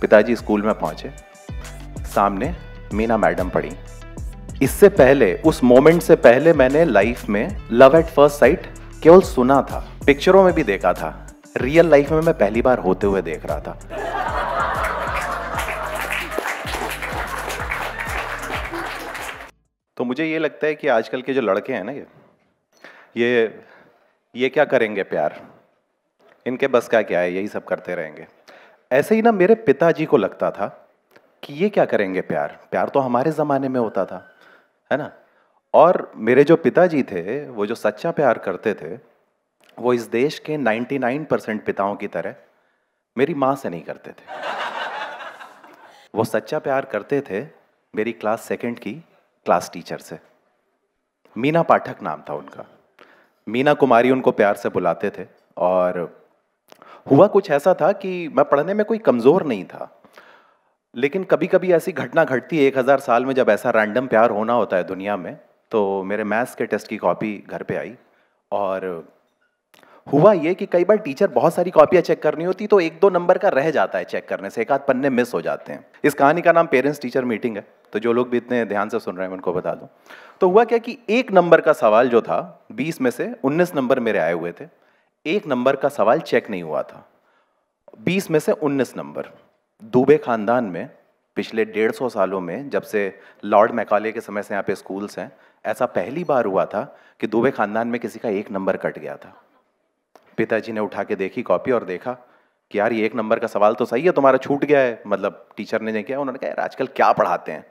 पिताजी स्कूल में पहुंचे सामने मीना मैडम पढ़ी इससे पहले उस मोमेंट से पहले मैंने लाइफ में लव एट फर्स्ट साइट केवल सुना था पिक्चरों में भी देखा था रियल लाइफ में मैं पहली बार होते हुए देख रहा था तो मुझे ये लगता है कि आजकल के जो लड़के हैं ना ये ये ये क्या करेंगे प्यार इनके बस का क्या है यही सब करते रहेंगे ऐसे ही ना मेरे पिताजी को लगता था कि ये क्या करेंगे प्यार प्यार तो हमारे ज़माने में होता था है ना और मेरे जो पिताजी थे वो जो सच्चा प्यार करते थे वो इस देश के 99 परसेंट पिताओं की तरह मेरी माँ से नहीं करते थे वो सच्चा प्यार करते थे मेरी क्लास सेकंड की क्लास टीचर से मीना पाठक नाम था उनका मीना कुमारी उनको प्यार से बुलाते थे और हुआ कुछ ऐसा था कि मैं पढ़ने में कोई कमज़ोर नहीं था लेकिन कभी कभी ऐसी घटना घटती है एक हज़ार साल में जब ऐसा रैंडम प्यार होना होता है दुनिया में तो मेरे मैथ्स के टेस्ट की कॉपी घर पे आई और हुआ ये कि कई बार टीचर बहुत सारी कॉपियां चेक करनी होती तो एक दो नंबर का रह जाता है चेक करने से एक आध पन्ने मिस हो जाते हैं इस कहानी का नाम पेरेंट्स टीचर मीटिंग है तो जो लोग भी इतने ध्यान से सुन रहे हैं उनको बता दूं तो हुआ क्या कि एक नंबर का सवाल जो था बीस में से उन्नीस नंबर मेरे आए हुए थे एक नंबर का सवाल चेक नहीं हुआ था बीस में से उन्नीस नंबर दुबे खानदान में पिछले डेढ़ सौ सालों में जब से लॉर्ड मैकाले के समय से यहाँ पे स्कूल्स हैं ऐसा पहली बार हुआ था कि दुबे खानदान में किसी का एक नंबर कट गया था पिताजी ने उठा के देखी कॉपी और देखा कि यार ये एक नंबर का सवाल तो सही है तुम्हारा छूट गया है मतलब टीचर ने किया उन्होंने कहा यार आजकल क्या पढ़ाते हैं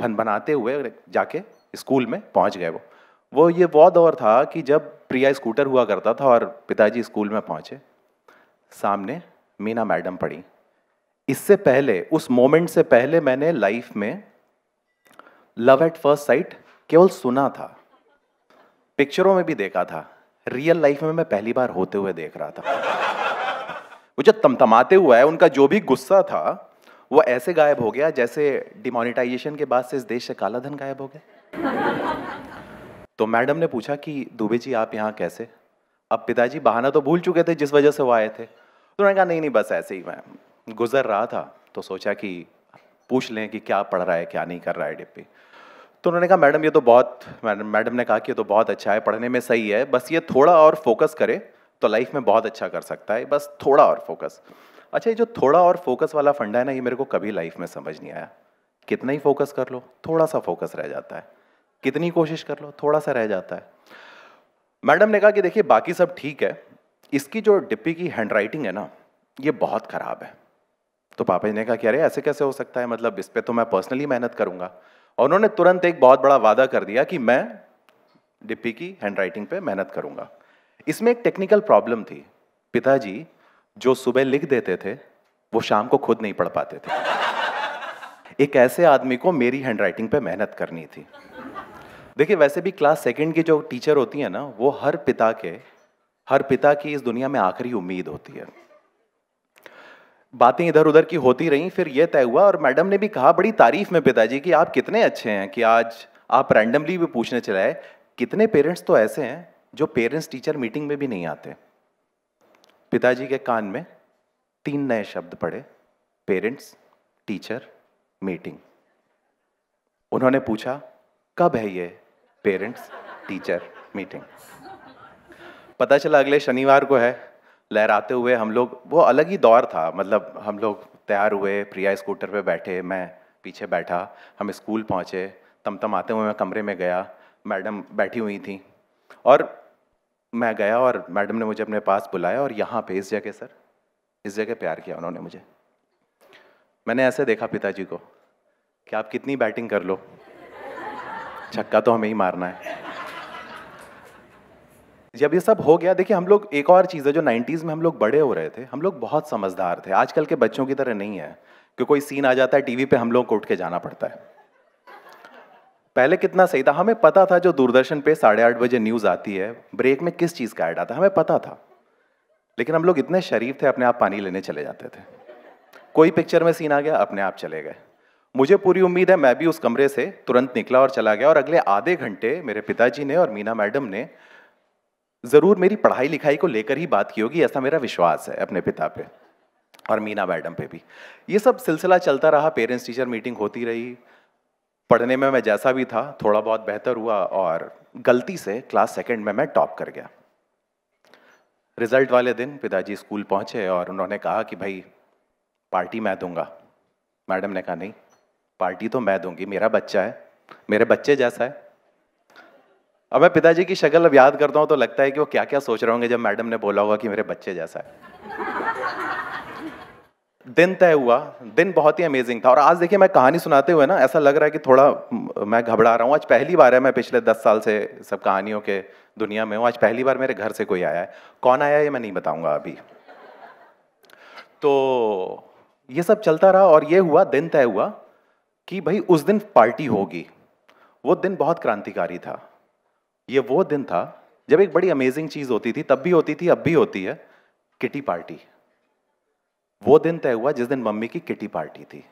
फन बनाते हुए जाके स्कूल में पहुँच गए वो वो ये वो दौर था कि जब प्रिया स्कूटर हुआ करता था और पिताजी स्कूल में पहुंचे सामने मीना मैडम पड़ी इससे पहले उस मोमेंट से पहले मैंने लाइफ में लव एट फर्स्ट साइट केवल सुना था पिक्चरों में भी देखा था रियल लाइफ में मैं पहली बार होते हुए देख रहा था वो जो तमतमाते हुआ है उनका जो भी गुस्सा था वो ऐसे गायब हो गया जैसे डिमोनिटाइजेशन के बाद से इस देश से काला धन गायब हो गया तो मैडम ने पूछा कि दुबे जी आप यहाँ कैसे अब पिताजी बहाना तो भूल चुके थे जिस वजह से वो आए थे तो उन्होंने कहा नहीं नहीं बस ऐसे ही मैं गुजर रहा था तो सोचा कि पूछ लें कि क्या पढ़ रहा है क्या नहीं कर रहा है डिप्पी तो उन्होंने कहा मैडम ये तो बहुत मैडम मैडम ने कहा कि ये तो बहुत अच्छा है पढ़ने में सही है बस ये थोड़ा और फोकस करे तो लाइफ में बहुत अच्छा कर सकता है बस थोड़ा और फोकस अच्छा ये जो थोड़ा और फोकस वाला फंडा है ना ये मेरे को कभी लाइफ में समझ नहीं आया कितना ही फोकस कर लो थोड़ा सा फोकस रह जाता है कितनी कोशिश कर लो थोड़ा सा रह जाता है मैडम ने कहा कि देखिए बाकी सब ठीक है इसकी जो डिप्पी की हैंडराइटिंग है ना ये बहुत ख़राब है तो पापा जी ने कहा कि अरे ऐसे कैसे हो सकता है मतलब इस पर तो मैं पर्सनली मेहनत करूंगा और उन्होंने तुरंत एक बहुत बड़ा वादा कर दिया कि मैं डिप्पी की हैंडराइटिंग पे मेहनत करूंगा इसमें एक टेक्निकल प्रॉब्लम थी पिताजी जो सुबह लिख देते थे वो शाम को खुद नहीं पढ़ पाते थे एक ऐसे आदमी को मेरी हैंडराइटिंग पे मेहनत करनी थी देखिए वैसे भी क्लास सेकंड की जो टीचर होती है ना वो हर पिता के हर पिता की इस दुनिया में आखिरी उम्मीद होती है बातें इधर उधर की होती रहीं फिर ये तय हुआ और मैडम ने भी कहा बड़ी तारीफ में पिताजी कि आप कितने अच्छे हैं कि आज आप रैंडमली भी पूछने चलाए कितने पेरेंट्स तो ऐसे हैं जो पेरेंट्स टीचर मीटिंग में भी नहीं आते पिताजी के कान में तीन नए शब्द पड़े पेरेंट्स टीचर मीटिंग उन्होंने पूछा कब है ये पेरेंट्स टीचर मीटिंग पता चला अगले शनिवार को है लहराते हुए हम लोग वो अलग ही दौर था मतलब हम लोग तैयार हुए प्रिया स्कूटर पे बैठे मैं पीछे बैठा हम स्कूल पहुँचे तम तम आते हुए मैं कमरे में गया मैडम बैठी हुई थी और मैं गया और मैडम ने मुझे अपने पास बुलाया और यहाँ पे इस जगह सर इस जगह प्यार किया उन्होंने मुझे मैंने ऐसे देखा पिताजी को कि आप कितनी बैटिंग कर लो छक्का तो हमें ही मारना है जब ये सब हो गया देखिए हम लोग एक और चीज़ है जो 90s में हम लोग बड़े हो रहे थे हम लोग बहुत समझदार थे आजकल के बच्चों की तरह नहीं है कि कोई सीन आ जाता है टीवी पे हम लोग को उठ के जाना पड़ता है पहले कितना सही था हमें पता था जो दूरदर्शन पे साढ़े आठ बजे न्यूज़ आती है ब्रेक में किस चीज़ का ऐड आता हमें पता था लेकिन हम लोग इतने शरीफ थे अपने आप पानी लेने चले जाते थे कोई पिक्चर में सीन आ गया अपने आप चले गए मुझे पूरी उम्मीद है मैं भी उस कमरे से तुरंत निकला और चला गया और अगले आधे घंटे मेरे पिताजी ने और मीना मैडम ने ज़रूर मेरी पढ़ाई लिखाई को लेकर ही बात की होगी ऐसा मेरा विश्वास है अपने पिता पे और मीना मैडम पे भी ये सब सिलसिला चलता रहा पेरेंट्स टीचर मीटिंग होती रही पढ़ने में मैं जैसा भी था थोड़ा बहुत बेहतर हुआ और गलती से क्लास सेकेंड में मैं टॉप कर गया रिजल्ट वाले दिन पिताजी स्कूल पहुंचे और उन्होंने कहा कि भाई पार्टी मैं दूंगा मैडम ने कहा नहीं पार्टी तो मैं दूंगी मेरा बच्चा है मेरे बच्चे जैसा है अब मैं पिताजी की शक्ल अब याद करता हूँ तो लगता है कि वो क्या क्या सोच रहे होंगे जब मैडम ने बोला होगा कि मेरे बच्चे जैसा है दिन तय हुआ दिन बहुत ही अमेजिंग था और आज देखिए मैं कहानी सुनाते हुए ना ऐसा लग रहा है कि थोड़ा मैं घबरा रहा हूँ आज पहली बार है मैं पिछले दस साल से सब कहानियों के दुनिया में हूँ आज पहली बार मेरे घर से कोई आया है कौन आया है ये मैं नहीं बताऊंगा अभी तो ये सब चलता रहा और ये हुआ दिन तय हुआ कि भाई उस दिन पार्टी होगी वो दिन बहुत क्रांतिकारी था ये वो दिन था जब एक बड़ी अमेजिंग चीज होती थी तब भी होती थी अब भी होती है किटी पार्टी वो दिन तय हुआ जिस दिन मम्मी की किटी पार्टी थी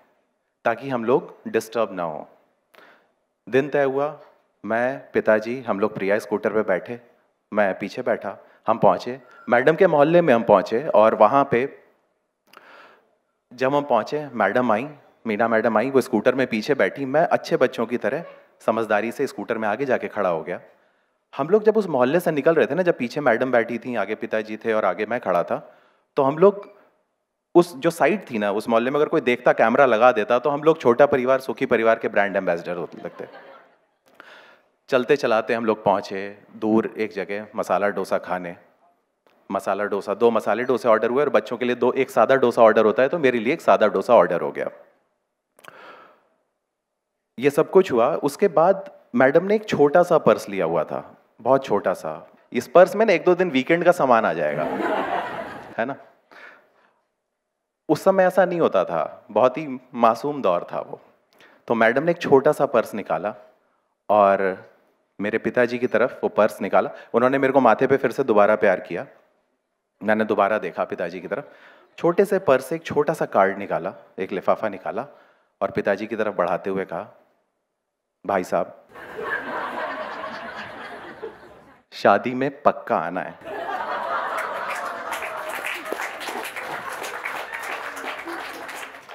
ताकि हम लोग डिस्टर्ब ना हो दिन तय हुआ मैं पिताजी हम लोग प्रिया स्कूटर पे बैठे मैं पीछे बैठा हम पहुंचे मैडम के मोहल्ले में हम पहुंचे और वहाँ पे जब हम पहुंचे मैडम आई मीना मैडम आई वो स्कूटर में पीछे बैठी मैं अच्छे बच्चों की तरह समझदारी से स्कूटर में आगे जाके खड़ा हो गया हम लोग जब उस मोहल्ले से निकल रहे थे ना जब पीछे मैडम बैठी थी आगे पिताजी थे और आगे मैं खड़ा था तो हम लोग उस जो साइड थी ना उस मोहल्ले में अगर कोई देखता कैमरा लगा देता तो हम लोग छोटा परिवार सुखी परिवार के ब्रांड एम्बेसडर होते लगते चलते चलाते हम लोग पहुँचे दूर एक जगह मसाला डोसा खाने मसाला डोसा दो मसाले डोसे ऑर्डर हुए और बच्चों के लिए दो एक सादा डोसा ऑर्डर होता है तो मेरे लिए एक सादा डोसा ऑर्डर हो गया ये सब कुछ हुआ उसके बाद मैडम ने एक छोटा सा पर्स लिया हुआ था बहुत छोटा सा इस पर्स में ना एक दो दिन वीकेंड का सामान आ जाएगा है ना उस समय ऐसा नहीं होता था बहुत ही मासूम दौर था वो तो मैडम ने एक छोटा सा पर्स निकाला और मेरे पिताजी की तरफ वो पर्स निकाला उन्होंने मेरे को माथे पे फिर से दोबारा प्यार किया मैंने दोबारा देखा पिताजी की तरफ छोटे से पर्स से एक छोटा सा कार्ड निकाला एक लिफाफा निकाला और पिताजी की तरफ बढ़ाते हुए कहा भाई साहब शादी में पक्का आना है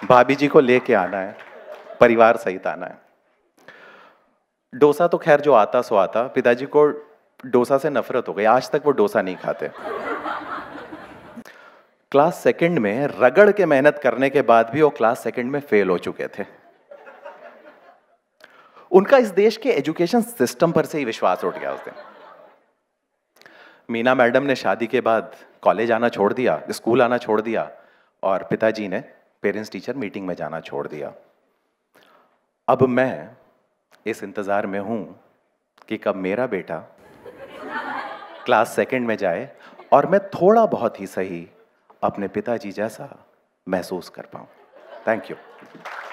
भाभी जी को लेके आना है परिवार सहित आना है डोसा तो खैर जो आता सो आता पिताजी को डोसा से नफरत हो गई आज तक वो डोसा नहीं खाते क्लास सेकंड में रगड़ के मेहनत करने के बाद भी वो क्लास सेकंड में फेल हो चुके थे उनका इस देश के एजुकेशन सिस्टम पर से ही विश्वास उठ गया उस दिन मीना मैडम ने शादी के बाद कॉलेज आना छोड़ दिया स्कूल आना छोड़ दिया और पिताजी ने पेरेंट्स टीचर मीटिंग में जाना छोड़ दिया अब मैं इस इंतज़ार में हूँ कि कब मेरा बेटा क्लास सेकंड में जाए और मैं थोड़ा बहुत ही सही अपने पिताजी जैसा महसूस कर पाऊँ थैंक यू